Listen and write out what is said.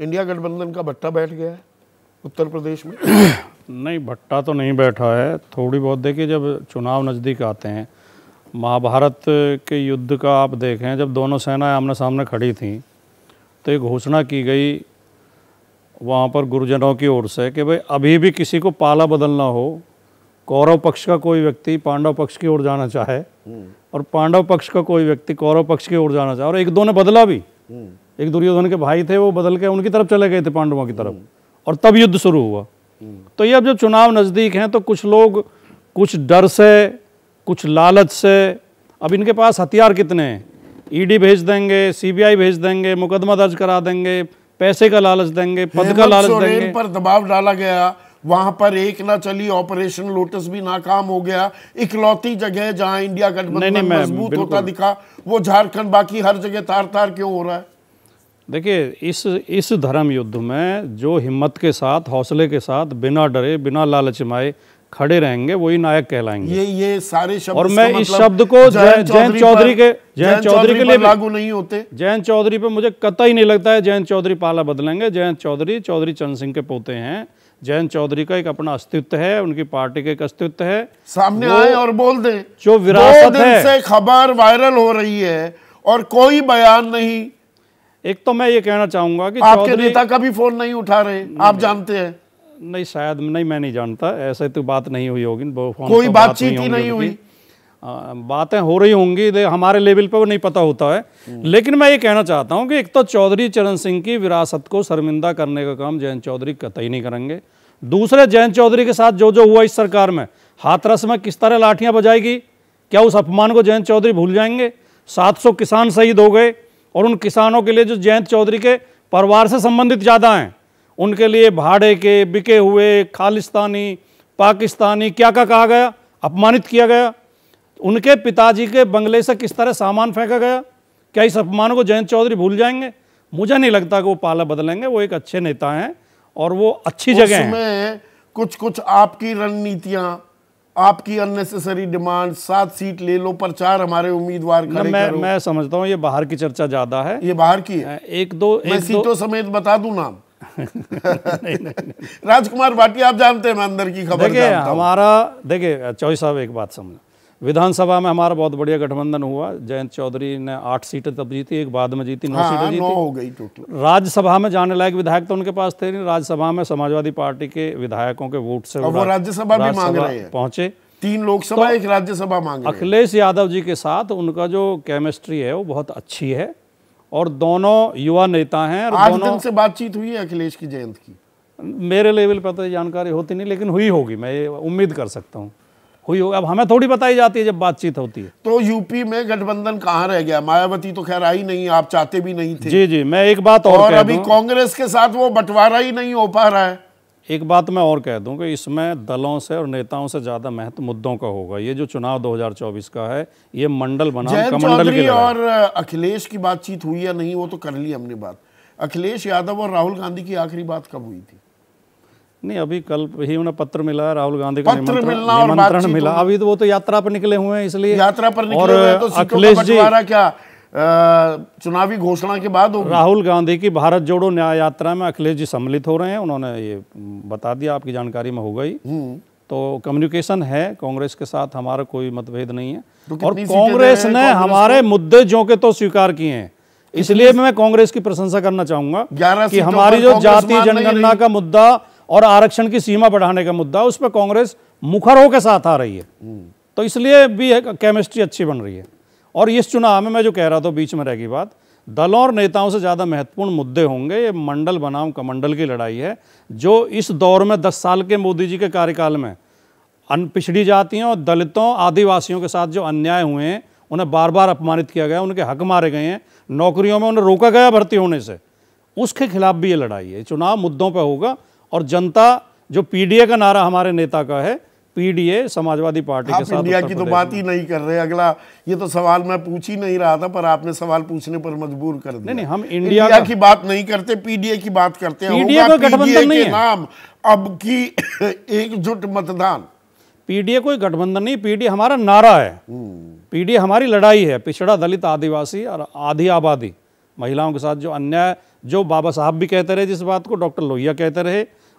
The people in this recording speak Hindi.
इंडिया गठबंधन का भट्टा बैठ गया है उत्तर प्रदेश में नहीं भट्टा तो नहीं बैठा है थोड़ी बहुत देखिए जब चुनाव नज़दीक आते हैं महाभारत के युद्ध का आप देखें जब दोनों सेनाएं आमने सामने खड़ी थीं तो एक घोषणा की गई वहाँ पर गुरुजनों की ओर से कि भाई अभी भी किसी को पाला बदलना हो कौरव पक्ष का कोई व्यक्ति पांडव पक्ष की ओर जाना चाहे हम्म। और पांडव पक्ष का कोई व्यक्ति कौरव पक्ष की ओर जाना चाहे और एक दो ने बदला भी हम्म। एक दुर्योधन के भाई थे वो बदल के उनकी तरफ चले गए थे पांडवों की तरफ और तब युद्ध शुरू हुआ तो ये अब जब चुनाव नज़दीक हैं तो कुछ लोग कुछ डर से कुछ लालच से अब इनके पास हथियार कितने हैं ई e भेज देंगे सीबीआई भेज देंगे मुकदमा दर्ज करा देंगे पैसे का लालच देंगे पद का लालच देंगे पर दबाव डाला गया वहां पर एक ना चली ऑपरेशन लोटस भी नाकाम हो गया इकलौती जगह जहां इंडिया गठबंधन मजबूत होता दिखा वो झारखंड बाकी हर जगह तार तार क्यों हो रहा है देखिए इस इस धर्म युद्ध में जो हिम्मत के साथ हौसले के साथ बिना डरे बिना लालच माए खड़े रहेंगे वही नायक कहलाएंगे ये ये सारे शब्द और मैं मतलब इस शब्द को जयंत चौधरी, चौधरी के जयंत चौधरी के लिए लागू नहीं होते जयंत चौधरी पे मुझे कतई नहीं लगता है जयंत चौधरी पाला बदलेंगे जयंत चौधरी चौधरी चंद सिंह के पोते हैं जयंत चौधरी का एक अपना अस्तित्व है उनकी पार्टी का एक अस्तित्व है सामने आए और बोल दे जो विरासत है खबर वायरल हो रही है और कोई बयान नहीं एक तो मैं ये कहना चाहूंगा कि आपके नेता कभी फोन नहीं उठा रहे आप जानते हैं नहीं शायद नहीं मैं नहीं जानता ऐसे तो बात नहीं हुई होगी कोई तो बातचीत ही नहीं, नहीं हुई बातें हो रही होंगी हमारे लेवल पर वो नहीं पता होता है हम्म। लेकिन मैं ये कहना चाहता हूँ कि एक तो चौधरी चरण सिंह की विरासत को शर्मिंदा करने का काम जयंत चौधरी कतई नहीं करेंगे दूसरे जयंत चौधरी के साथ जो जो हुआ इस सरकार में हाथरस में किस तरह लाठियां बजाएगी क्या उस अपमान को जयंत चौधरी भूल जाएंगे 700 किसान शहीद हो गए और उन किसानों के लिए जो जयंत चौधरी के परिवार से संबंधित ज़्यादा हैं उनके लिए भाड़े के बिके हुए खालिस्तानी पाकिस्तानी क्या क्या कहा गया अपमानित किया गया उनके पिताजी के बंगले से किस तरह सामान फेंका गया क्या इस अपमान को जयंत चौधरी भूल जाएंगे मुझे नहीं लगता कि वो पाला बदलेंगे वो एक अच्छे नेता हैं और वो अच्छी जगह हैं कुछ कुछ आपकी रणनीतियाँ आपकी अननेसेसरी डिमांड सात सीट ले लो प्रचार हमारे उम्मीदवार खड़े मैं करो। मैं समझता हूँ ये बाहर की चर्चा ज्यादा है ये बाहर की है एक दो मैं एक सीटों समेत बता दू नाम राजकुमार भाटिया आप जानते हैं मैं अंदर की खबर देखिए हमारा देखिए चौहरी साहब एक बात समझ विधानसभा में हमारा बहुत बढ़िया गठबंधन हुआ जयंत चौधरी ने आठ सीटें तब जीती एक बाद में जीती नौ हाँ, सीटें जीती हो गई टोटल राज्यसभा में जाने लायक विधायक तो उनके पास थे नहीं राज्यसभा में समाजवादी पार्टी के विधायकों के वोट से वो राज्यसभा भी मांग रहे हैं पहुंचे तीन लोकसभा तो एक राज्यसभा मांग अखिलेश यादव जी के साथ उनका जो केमिस्ट्री है वो बहुत अच्छी है और दोनों युवा नेता है दोनों से बातचीत हुई है अखिलेश की जयंत की मेरे लेवल पर तो जानकारी होती नहीं लेकिन हुई होगी मैं उम्मीद कर सकता हूँ हुई होगी अब हमें थोड़ी बताई जाती है जब बातचीत होती है तो यूपी में गठबंधन कहाँ रह गया मायावती तो खैर आई नहीं आप चाहते भी नहीं थे जी जी मैं एक बात और, और अभी कांग्रेस के साथ वो बंटवारा ही नहीं हो पा रहा है एक बात मैं और कह दूं कि इसमें दलों से और नेताओं से ज़्यादा महत्व मुद्दों का होगा ये जो चुनाव 2024 का है ये मंडल बना के और अखिलेश की बातचीत हुई या नहीं वो तो कर ली हमने बात अखिलेश यादव और राहुल गांधी की आखिरी बात कब हुई थी नहीं अभी कल ही उन्हें पत्र मिला राहुल गांधी का पत्र मिलना और निमंत्रण मिला अभी तो वो तो यात्रा पर निकले हुए हैं इसलिए यात्रा पर निकले और तो अखिलेश जी क्या चुनावी घोषणा के बाद राहुल गांधी की भारत जोड़ो न्याय यात्रा में अखिलेश जी सम्मिलित हो रहे हैं उन्होंने ये बता दिया आपकी जानकारी में हो गई हम्म। तो कम्युनिकेशन है कांग्रेस के साथ हमारा कोई मतभेद नहीं है तो और कांग्रेस ने हमारे मुद्दे जो के तो स्वीकार किए हैं इसलिए मैं कांग्रेस की प्रशंसा करना चाहूंगा कि हमारी जो जातीय जनगणना का मुद्दा और आरक्षण की सीमा बढ़ाने का मुद्दा उस पर कांग्रेस मुखरों के साथ आ रही है तो इसलिए भी केमिस्ट्री अच्छी बन रही है और इस चुनाव में मैं जो कह रहा था बीच में रह गई बात दलों और नेताओं से ज़्यादा महत्वपूर्ण मुद्दे होंगे ये मंडल बनाम कमंडल की लड़ाई है जो इस दौर में दस साल के मोदी जी के कार्यकाल में अन पिछड़ी जातियों और दलितों आदिवासियों के साथ जो अन्याय हुए हैं उन्हें बार बार अपमानित किया गया उनके हक मारे गए हैं नौकरियों में उन्हें रोका गया भर्ती होने से उसके खिलाफ भी ये लड़ाई है चुनाव मुद्दों पर होगा और जनता जो पीडीए का नारा हमारे नेता का है पीडीए समाजवादी पार्टी के साथ इंडिया की तो बात ही नहीं कर रहे अगला ये तो सवाल मैं पूछ ही नहीं रहा था पर आपने सवाल पूछने पर मजबूर कर दिया नहीं नहीं हम इंडिया, इंडिया की बात नहीं करते पीडीए की बात करते हैं पीडीए का गठबंधन नहीं नाम अब की एकजुट मतदान पीडीए कोई गठबंधन नहीं पीडीए हमारा नारा है पीडीए हम्म। हमारी लड़ाई है पिछड़ा दलित आदिवासी और आधी आबादी महिलाओं के साथ जो अन्याय जो बाबा साहब भी कहते रहे जिस बात को डॉक्टर लोहिया कहते रहे